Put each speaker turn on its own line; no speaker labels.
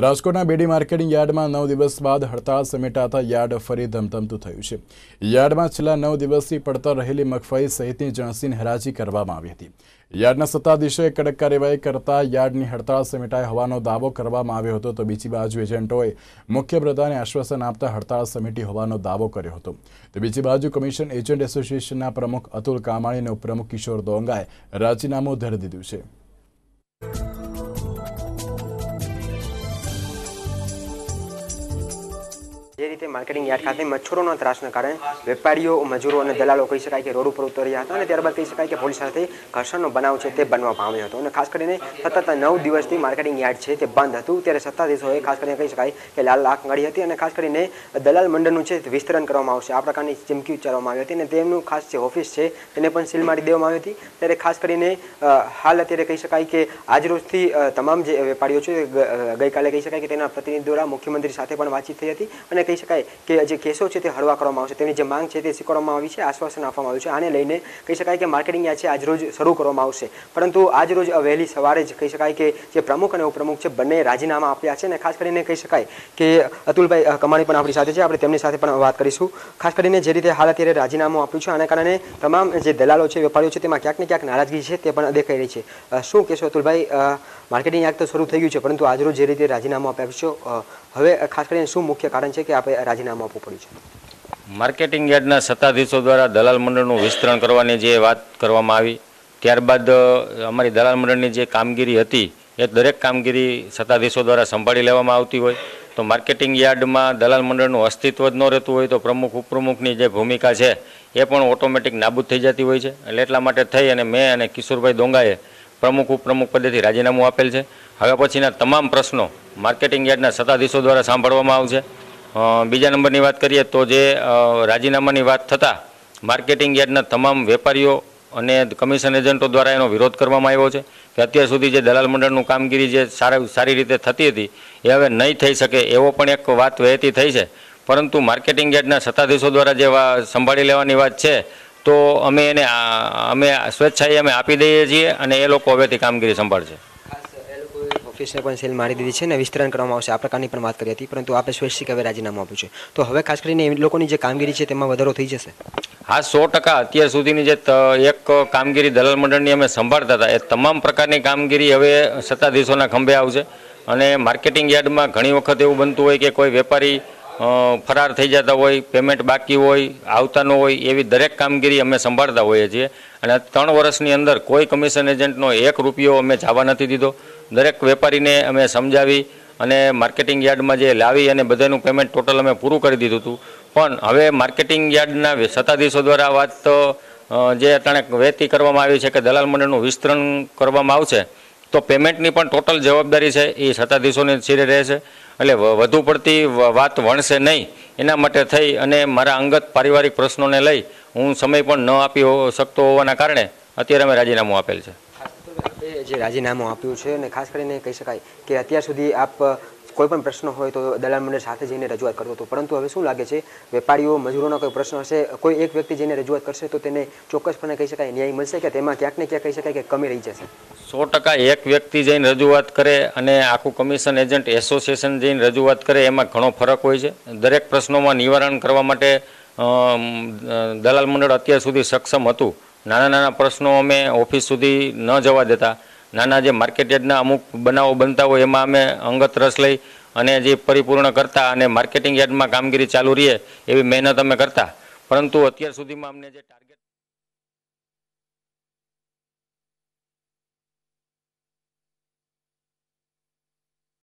રાજકોટના બીડી માર્કેટિંગ યાર્ડમાં નવ દિવસ બાદ હડતાળ સમેટાતા યાર્ડ ફરી ધમધમતું થયું છે યાર્ડમાં છેલ્લા નવ દિવસથી પડતર રહેલી મગફળી સહિતની જણસીને હરાજી કરવામાં આવી હતી યાર્ડના સત્તાધીશોએ કડક કાર્યવાહી કરતા યાર્ડની હડતાળ સમેટાઈ હોવાનો દાવો કરવામાં આવ્યો હતો તો બીજી બાજુ એજન્ટોએ મુખ્યપ્રધાને આશ્વાસન આપતા હડતાળ સમેટી હોવાનો દાવો કર્યો હતો તો બીજી બાજુ કમિશન એજન્ટ એસોસિએશનના પ્રમુખ અતુલ કામાણી અને ઉપપ્રમુખ કિશોર દોંગાએ રાજીનામું ધરી દીધું છે
જે રીતે માર્કેટિંગ યાર્ડ ખાતે મચ્છરોના ત્રાસના કારણે વેપારીઓ મજૂરો અને દલાલો કહી શકાય કે રોડ ઉપર ઉતર્યા હતા અને ત્યારબાદ કહી શકાય કે પોલીસ સાથે ઘર્ષણનો બનાવ છે તે બનવા પામ્યો હતો અને ખાસ કરીને સતત નવ દિવસથી માર્કેટિંગ યાર્ડ છે તે બંધ હતું ત્યારે સત્તાધીશોએ ખાસ કરીને કહી શકાય કે લાલ લાખ મળી હતી અને ખાસ કરીને દલાલ મંડળનું છે વિસ્તરણ કરવામાં આવશે આ પ્રકારની ચીમકી ઉચ્ચારવામાં આવી હતી અને તેમનું ખાસ જે ઓફિસ છે તેને પણ સીલ મારી દેવામાં આવી હતી ત્યારે ખાસ કરીને હાલ અત્યારે કહી શકાય કે આજરોજથી તમામ જે વેપારીઓ છે ગઈકાલે કહી શકાય કે તેના પ્રતિનિધિ દ્વારા મુખ્યમંત્રી સાથે પણ વાતચીત થઈ હતી અને કહી શકાય કે જે કેસો છે તે હળવા કરવામાં આવશે તેની જે માંગ છે તે સ્વીકારવામાં આવી છે આશ્વાસન આપવામાં આવ્યું છે આને લઈને કહી શકાય કે માર્કેટિંગ યા છે આજરોજ શરૂ કરવામાં આવશે પરંતુ આજરોજ વહેલી સવારે જ કહી શકાય કે જે પ્રમુખ અને ઉપપ્રમુખ છે બંને રાજીનામા આપ્યા છે અને ખાસ કરીને કહી શકાય કે અતુલભાઈ કમાણી પણ આપણી સાથે છે આપણે તેમની સાથે પણ વાત કરીશું ખાસ કરીને જે રીતે હાલ અત્યારે રાજીનામું આપ્યું છે આના કારણે તમામ જે દલાલો છે વેપારીઓ છે તેમાં ક્યાંક ને ક્યાંક નારાજગી છે તે પણ દેખાઈ રહી છે શું કહેશો અતુલભાઈ માર્કેટિંગ યાદ તો શરૂ થઈ ગયું છે પરંતુ આજરોજ જે રીતે રાજીનામું આપ્યા છો હવે ખાસ કરીને શું મુખ્ય કારણ છે કે આપે રાજીનામું આપવું પડ્યું
છે માર્કેટિંગ યાર્ડના સત્તાધીશો દ્વારા દલાલ મંડળનું વિસ્તરણ કરવાની જે વાત કરવામાં આવી ત્યારબાદ અમારી દલાલ મંડળની જે કામગીરી હતી એ દરેક કામગીરી સત્તાધીશો દ્વારા સંભાળી લેવામાં આવતી હોય તો માર્કેટિંગ યાર્ડમાં દલાલ મંડળનું અસ્તિત્વ જ ન રહેતું હોય તો પ્રમુખ ઉપપ્રમુખની જે ભૂમિકા છે એ પણ ઓટોમેટિક નાબૂદ થઈ જતી હોય છે એટલે એટલા માટે થઈ અને મેં અને કિશોરભાઈ દોંગાએ પ્રમુખ ઉપપ્રમુખ પદેથી રાજીનામું આપેલ છે હવે પછીના તમામ પ્રશ્નો માર્કેટિંગ યાર્ડના સત્તાધીશો દ્વારા સાંભળવામાં આવશે બીજા નંબરની વાત કરીએ તો જે રાજીનામાની વાત થતાં માર્કેટિંગ યાર્ડના તમામ વેપારીઓ અને કમિશન એજન્ટો દ્વારા એનો વિરોધ કરવામાં આવ્યો છે કે અત્યાર સુધી જે દલાલ મંડળનું કામગીરી જે સારા સારી રીતે થતી હતી એ હવે નહીં થઈ શકે એવો પણ એક વાત વહેતી થઈ છે પરંતુ માર્કેટિંગ યાર્ડના સત્તાધીશો દ્વારા જે સંભાળી લેવાની વાત છે તો અમે એને અમે સ્વેચ્છાએ અમે આપી દઈએ છીએ અને એ લોકો હવેથી કામગીરી સંભાળશે
એપ્લિકેશન પણ સેલ મારી દીધી છે અને વિસ્તરણ કરવામાં આવશે આ પ્રકારની પણ વાત કરી હતી પરંતુ આપણે સ્વૈચ્છિક હવે રાજીનામું આપ્યું છે તો હવે ખાસ કરીને એ લોકોની જે કામગીરી છે તેમાં વધારો થઈ જશે
હા સો ટકા અત્યાર સુધીની જે એક કામગીરી દલાલ મંડળની અમે સંભાળતા હતા એ તમામ પ્રકારની કામગીરી હવે સત્તાધીશોના ખંભે આવશે અને માર્કેટિંગ યાર્ડમાં ઘણી વખત એવું બનતું હોય કે કોઈ વેપારી ફરાર થઈ જતા હોય પેમેન્ટ બાકી હોય આવતા હોય એવી દરેક કામગીરી અમે સંભાળતા હોઈએ છીએ અને ત્રણ વર્ષની અંદર કોઈ કમિશન એજન્ટનો એક રૂપિયો અમે જવા નથી દીધો દરેક વેપારીને અમે સમજાવી અને માર્કેટિંગ યાર્ડમાં જે લાવી અને બધાનું પેમેન્ટ ટોટલ અમે પૂરું કરી દીધું હતું પણ હવે માર્કેટિંગ યાર્ડના સત્તાધીશો દ્વારા વાત જે અટાણે વહેતી કરવામાં આવી છે કે દલાલ મંડળનું વિસ્તરણ કરવામાં આવશે તો પેમેન્ટની પણ ટોટલ જવાબદારી છે એ સત્તાધીશોને શિરે રહેશે એટલે વધુ પડતી વાત વણશે નહીં એના માટે થઈ અને મારા અંગત પારિવારિક પ્રશ્નોને લઈ હું સમય પણ ન આપી શકતો હોવાના કારણે અત્યારે અમે રાજીનામું આપેલ છે
આપે જે રાજીનામું આપ્યું છે અને ખાસ કરીને કહી શકાય કે અત્યાર સુધી આપ કોઈ પણ પ્રશ્ન હોય તો દલાલ મંડળ સાથે જઈને રજૂઆત કરતો હતો પરંતુ હવે શું લાગે છે વેપારીઓ મજૂરોનો કોઈ પ્રશ્ન હશે કોઈ એક વ્યક્તિ જઈને રજૂઆત કરશે તો તેને ચોક્કસપણે કહી શકાય ન્યાય મળશે કે તેમાં ક્યાંક ને ક્યાંક કહી શકાય કે કમી રહી જશે
સો ટકા એક વ્યક્તિ જઈને રજૂઆત કરે અને આખું કમિશન એજન્ટ એસોસિએશન જઈને રજૂઆત કરે એમાં ઘણો ફરક હોય છે દરેક પ્રશ્નોમાં નિવારણ કરવા માટે દલાલ મંડળ અત્યાર સુધી સક્ષમ હતું નાના નાના પ્રશ્નો અમે ઓફિસ સુધી ન જવા દેતા નાના જે માર્કેટેડના અમુક બનાવો બનતા હોય એમાં અમે અંગત રસ લઈ અને જે પરિપૂર્ણ કરતા અને માર્કેટિંગ યાર્ડમાં કામગીરી ચાલુ રહીએ એવી મહેનત અમે કરતા પરંતુ અત્યાર સુધીમાં અમને જે ટાર્ગેટ